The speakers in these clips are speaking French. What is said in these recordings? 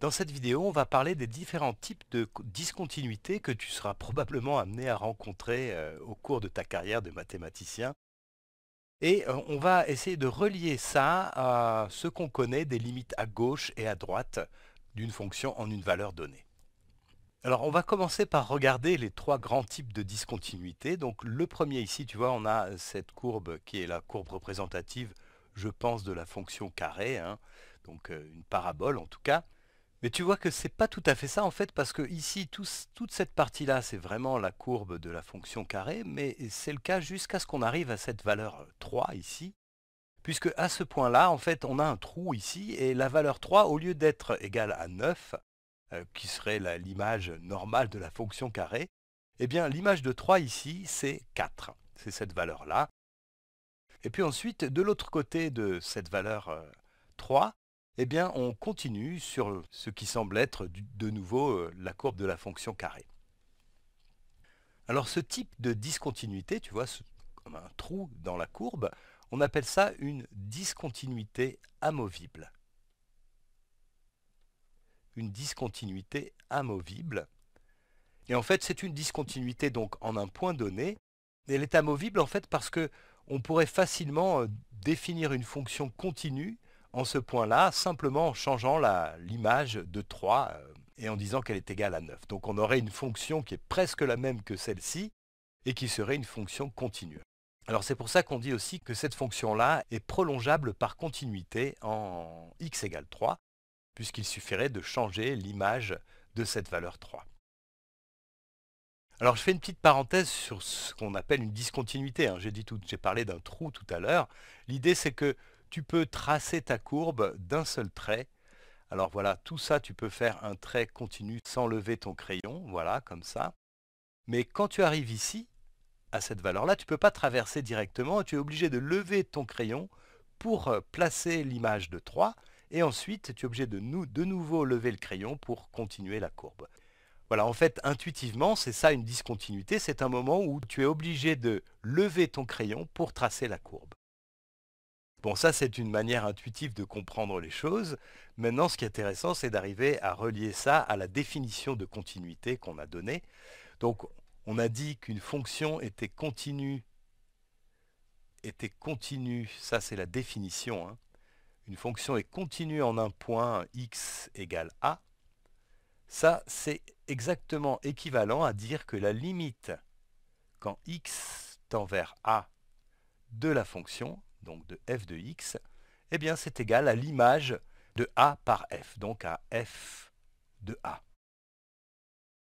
Dans cette vidéo, on va parler des différents types de discontinuités que tu seras probablement amené à rencontrer euh, au cours de ta carrière de mathématicien. Et euh, on va essayer de relier ça à ce qu'on connaît des limites à gauche et à droite d'une fonction en une valeur donnée. Alors on va commencer par regarder les trois grands types de discontinuités. Donc le premier ici, tu vois, on a cette courbe qui est la courbe représentative, je pense, de la fonction carré, hein. donc euh, une parabole en tout cas. Mais tu vois que ce c'est pas tout à fait ça en fait, parce que ici, toute cette partie-là, c'est vraiment la courbe de la fonction carrée, mais c'est le cas jusqu'à ce qu'on arrive à cette valeur 3 ici, puisque à ce point-là, en fait, on a un trou ici, et la valeur 3, au lieu d'être égale à 9, euh, qui serait l'image normale de la fonction carrée, eh bien l'image de 3 ici, c'est 4. C'est cette valeur-là. Et puis ensuite, de l'autre côté de cette valeur 3, euh, eh bien, on continue sur ce qui semble être de nouveau euh, la courbe de la fonction carrée. Alors ce type de discontinuité, tu vois, comme un trou dans la courbe, on appelle ça une discontinuité amovible. Une discontinuité amovible. Et en fait, c'est une discontinuité donc en un point donné. Elle est amovible en fait parce que on pourrait facilement euh, définir une fonction continue en ce point-là, simplement en changeant l'image de 3 euh, et en disant qu'elle est égale à 9. Donc on aurait une fonction qui est presque la même que celle-ci et qui serait une fonction continue. Alors c'est pour ça qu'on dit aussi que cette fonction-là est prolongeable par continuité en x égale 3, puisqu'il suffirait de changer l'image de cette valeur 3. Alors je fais une petite parenthèse sur ce qu'on appelle une discontinuité. Hein. j'ai parlé d'un trou tout à l'heure. L'idée c'est que tu peux tracer ta courbe d'un seul trait. Alors voilà, tout ça, tu peux faire un trait continu sans lever ton crayon, voilà, comme ça. Mais quand tu arrives ici, à cette valeur-là, tu ne peux pas traverser directement, tu es obligé de lever ton crayon pour euh, placer l'image de 3, et ensuite tu es obligé de, de nouveau lever le crayon pour continuer la courbe. Voilà, en fait, intuitivement, c'est ça une discontinuité, c'est un moment où tu es obligé de lever ton crayon pour tracer la courbe. Bon, ça, c'est une manière intuitive de comprendre les choses. Maintenant, ce qui est intéressant, c'est d'arriver à relier ça à la définition de continuité qu'on a donnée. Donc, on a dit qu'une fonction était continue. Était continue, ça c'est la définition. Hein. Une fonction est continue en un point x égale a. Ça, c'est exactement équivalent à dire que la limite quand x tend vers a de la fonction donc de f de x, eh bien c'est égal à l'image de a par f, donc à f de a.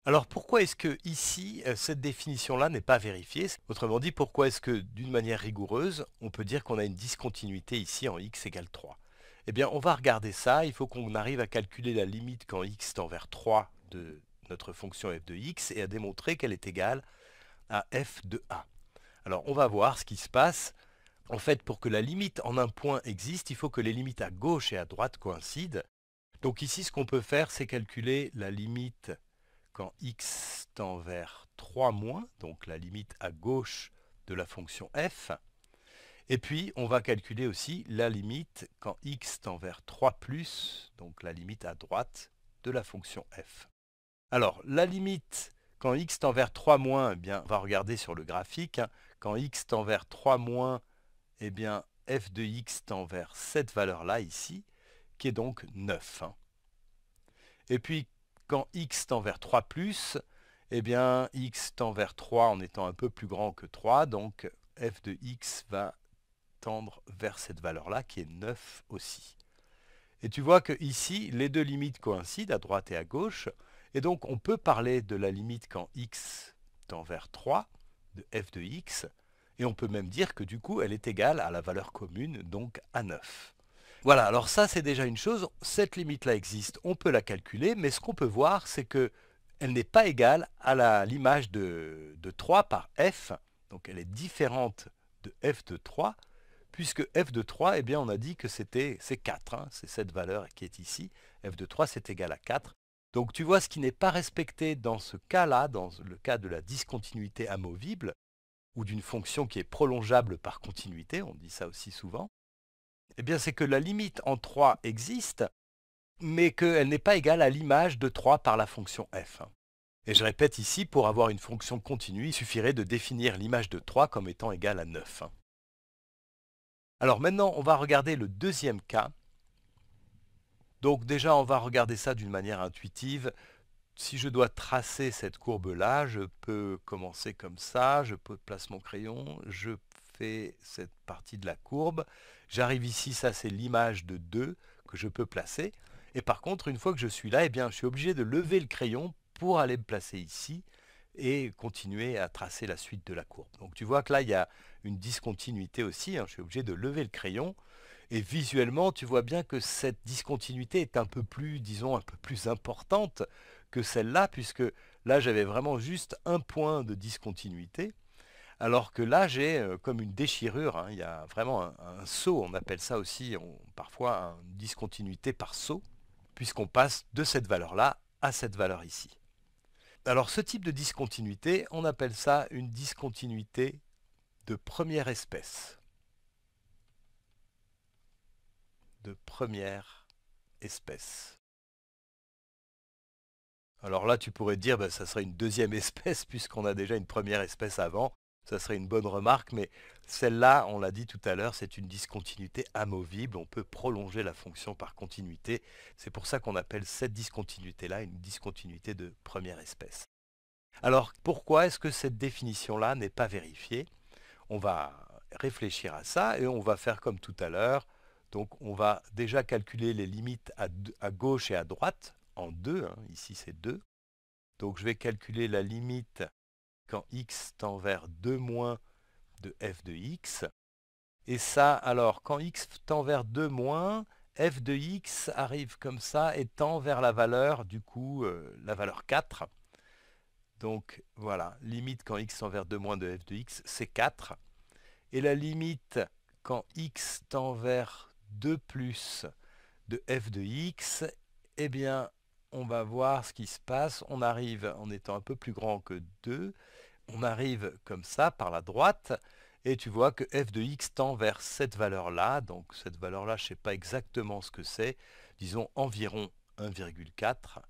Alors pourquoi est-ce que ici, euh, cette définition-là n'est pas vérifiée Autrement dit, pourquoi est-ce que d'une manière rigoureuse, on peut dire qu'on a une discontinuité ici en x égale 3 Eh bien on va regarder ça, il faut qu'on arrive à calculer la limite quand x tend vers 3 de notre fonction f de x et à démontrer qu'elle est égale à f de a. Alors on va voir ce qui se passe en fait, pour que la limite en un point existe, il faut que les limites à gauche et à droite coïncident. Donc ici, ce qu'on peut faire, c'est calculer la limite quand x tend vers 3 moins, donc la limite à gauche de la fonction f. Et puis, on va calculer aussi la limite quand x tend vers 3 plus, donc la limite à droite de la fonction f. Alors, la limite quand x tend vers 3 moins, eh bien, on va regarder sur le graphique. Hein. quand x tend vers 3 moins, eh bien, f de x tend vers cette valeur-là ici, qui est donc 9. Hein. Et puis, quand x tend vers 3+, plus, eh bien, x tend vers 3 en étant un peu plus grand que 3, donc f de x va tendre vers cette valeur-là, qui est 9 aussi. Et tu vois que ici, les deux limites coïncident, à droite et à gauche, et donc on peut parler de la limite quand x tend vers 3, de f de x, et on peut même dire que du coup, elle est égale à la valeur commune, donc à 9. Voilà, alors ça c'est déjà une chose, cette limite-là existe, on peut la calculer, mais ce qu'on peut voir, c'est qu'elle n'est pas égale à l'image de, 3 par f, donc elle est différente de f de 3, puisque f de 3, eh bien, on a dit que c'était 4, hein. c'est cette valeur qui est ici, f de 3 c'est égal à 4. Donc tu vois, ce qui n'est pas respecté dans ce cas-là, dans le cas de la discontinuité amovible, ou d'une fonction qui est prolongeable par continuité, on dit ça aussi souvent, eh bien c'est que la limite en 3 existe, mais qu'elle n'est pas égale à l'image de 3 par la fonction f. Et je répète ici, pour avoir une fonction continue, il suffirait de définir l'image de 3 comme étant égale à 9. Alors maintenant, on va regarder le deuxième cas. Donc déjà, on va regarder ça d'une manière intuitive si je dois tracer cette courbe-là, je peux commencer comme ça, je place mon crayon, je fais cette partie de la courbe, j'arrive ici, ça c'est l'image de 2 que je peux placer, et par contre, une fois que je suis là, eh bien, je suis obligé de lever le crayon pour aller me placer ici et continuer à tracer la suite de la courbe. Donc tu vois que là, il y a une discontinuité aussi, hein, je suis obligé de lever le crayon, et visuellement, tu vois bien que cette discontinuité est un peu plus, disons, un peu plus importante que celle-là, puisque là j'avais vraiment juste un point de discontinuité, alors que là j'ai euh, comme une déchirure, hein, il y a vraiment un, saut, on appelle ça aussi on, parfois une discontinuité par saut, puisqu'on passe de cette valeur-là à cette valeur ici. Alors ce type de discontinuité, on appelle ça une discontinuité de première espèce. De première espèce. Alors là, tu pourrais dire, que bah, ça serait une deuxième espèce, puisqu'on a déjà une première espèce avant. Ça serait une bonne remarque, mais celle-là, on l'a dit tout à l'heure, c'est une discontinuité amovible. On peut prolonger la fonction par continuité. C'est pour ça qu'on appelle cette discontinuité-là une discontinuité de première espèce. Alors pourquoi est-ce que cette définition-là n'est pas vérifiée On va réfléchir à ça et on va faire comme tout à l'heure. Donc on va déjà calculer les limites à, gauche et à droite en 2, hein, ici c'est 2. Donc je vais calculer la limite quand x tend vers 2 moins de f de x. Et ça, alors, quand x tend vers 2 moins, f de x arrive comme ça et tend vers la valeur, du coup, euh, la valeur 4. Donc voilà, limite quand x tend vers 2 moins de f de x, c'est 4. Et la limite quand x tend vers 2 plus de f de x, eh bien, on va voir ce qui se passe. On arrive en étant un peu plus grand que 2. On arrive comme ça, par la droite. Et tu vois que f de x tend vers cette valeur-là. Donc cette valeur-là, je ne sais pas exactement ce que c'est. Disons environ 1,4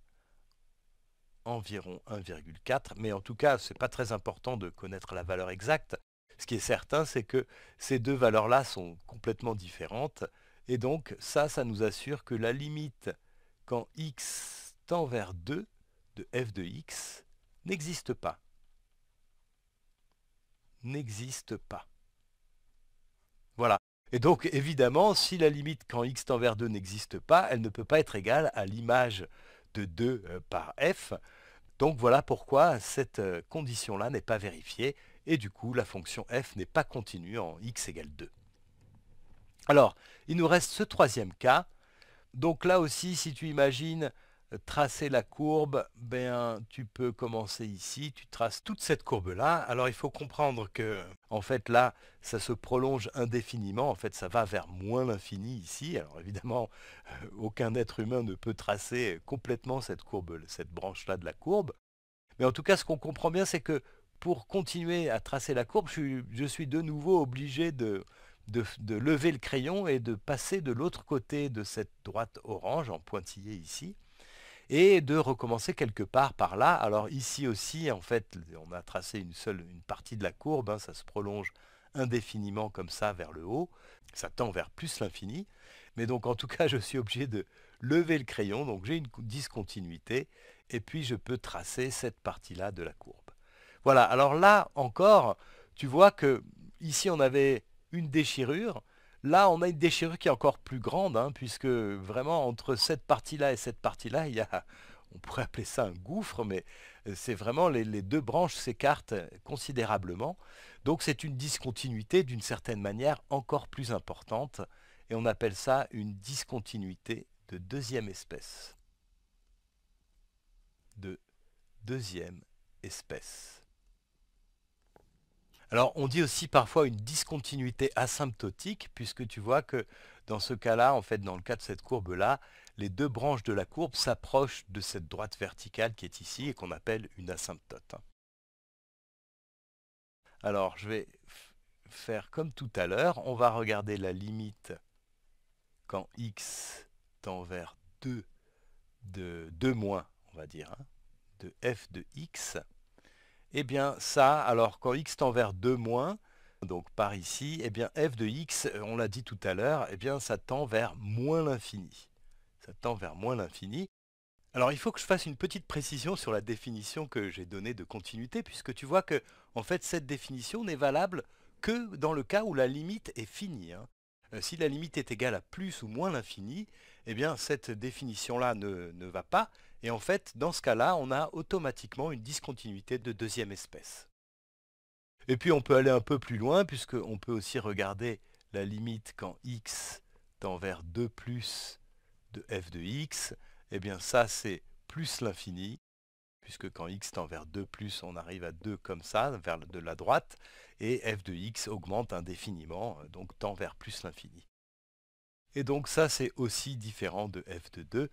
environ 1,4, mais en tout cas, c'est pas très important de connaître la valeur exacte. Ce qui est certain, c'est que ces deux valeurs-là sont complètement différentes, et donc ça, ça nous assure que la limite quand x tend vers 2 de f de x n'existe pas. N'existe pas. Voilà. Et donc, évidemment, si la limite quand x tend vers 2 n'existe pas, elle ne peut pas être égale à l'image de 2 euh, par f. Donc voilà pourquoi cette euh, condition-là n'est pas vérifiée, et du coup, la fonction f n'est pas continue en x égale 2. Alors, il nous reste ce troisième cas. Donc là aussi, si tu imagines tracer la courbe, ben, tu peux commencer ici, tu traces toute cette courbe-là. Alors il faut comprendre que, fait, là, ça se prolonge indéfiniment. En fait, ça va vers moins l'infini ici. Alors évidemment, euh, aucun être humain ne peut tracer complètement cette courbe, cette branche-là de la courbe. Mais en tout cas, ce qu'on comprend bien, c'est que pour continuer à tracer la courbe, je suis, de nouveau obligé de, de, lever le crayon et de passer de l'autre côté de cette droite orange en pointillé ici et de recommencer quelque part par là. Alors ici aussi, en fait, on a tracé une seule une partie de la courbe, hein. ça se prolonge indéfiniment comme ça vers le haut, ça tend vers plus l'infini, mais donc en tout cas je suis obligé de lever le crayon, donc j'ai une discontinuité, et puis je peux tracer cette partie-là de la courbe. Voilà, alors là encore, tu vois que ici on avait une déchirure, Là, on a une déchirure qui est encore plus grande, hein, puisque vraiment entre cette partie-là et cette partie-là, il y a, on pourrait appeler ça un gouffre, mais euh, c'est vraiment les deux branches s'écartent considérablement. Donc c'est une discontinuité d'une certaine manière encore plus importante, et on appelle ça une discontinuité de deuxième espèce. De deuxième espèce. Alors on dit aussi parfois une discontinuité asymptotique, puisque tu vois que dans ce cas-là, en fait, dans le cas de cette courbe-là, les deux branches de la courbe s'approchent de cette droite verticale qui est ici et qu'on appelle une asymptote. Hein. Alors je vais faire comme tout à l'heure, on va regarder la limite quand x tend vers 2, de 2 moins, on va dire, hein, de f de x eh bien ça, alors quand x tend vers 2 moins, donc par ici, eh bien f de x, euh, on l'a dit tout à l'heure, eh bien ça tend vers moins l'infini. Ça tend vers moins l'infini. Alors il faut que je fasse une petite précision sur la définition que j'ai donnée de continuité, puisque tu vois que en fait cette définition n'est valable que dans le cas où la limite est finie. Hein. Euh, si la limite est égale à plus ou moins l'infini, eh bien cette définition-là ne, va pas, et en fait, dans ce cas-là, on a automatiquement une discontinuité de deuxième espèce. Et puis on peut aller un peu plus loin, puisqu'on peut aussi regarder la limite quand x tend vers 2 plus de f de x, eh bien ça c'est plus l'infini, puisque quand x tend vers 2 plus, on arrive à 2 comme ça, vers de la droite, et f de x augmente indéfiniment, donc tend vers plus l'infini. Et donc ça, c'est aussi différent de f de 2.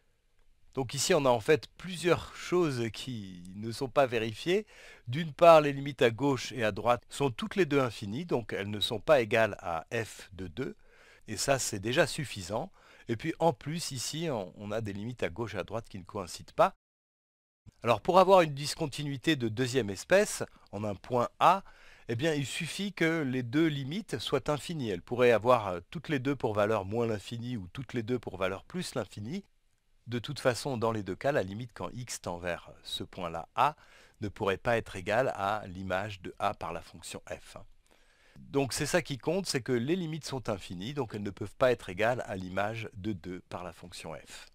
Donc ici, on a en fait plusieurs choses qui ne sont pas vérifiées. D'une part, les limites à gauche et à droite sont toutes les deux infinies, donc elles ne sont pas égales à f de 2. Et ça, c'est déjà suffisant. Et puis en plus, ici, on a des limites à gauche et à droite qui ne coïncident pas. Alors pour avoir une discontinuité de deuxième espèce, en un point A, eh bien, il suffit que les deux limites soient infinies. Elles pourraient avoir euh, toutes les deux pour valeur moins l'infini ou toutes les deux pour valeur plus l'infini. De toute façon, dans les deux cas, la limite quand x tend vers euh, ce point-là, a, ne pourrait pas être égale à l'image de a par la fonction f. Hein. Donc c'est ça qui compte, c'est que les limites sont infinies, donc elles ne peuvent pas être égales à l'image de 2 par la fonction f.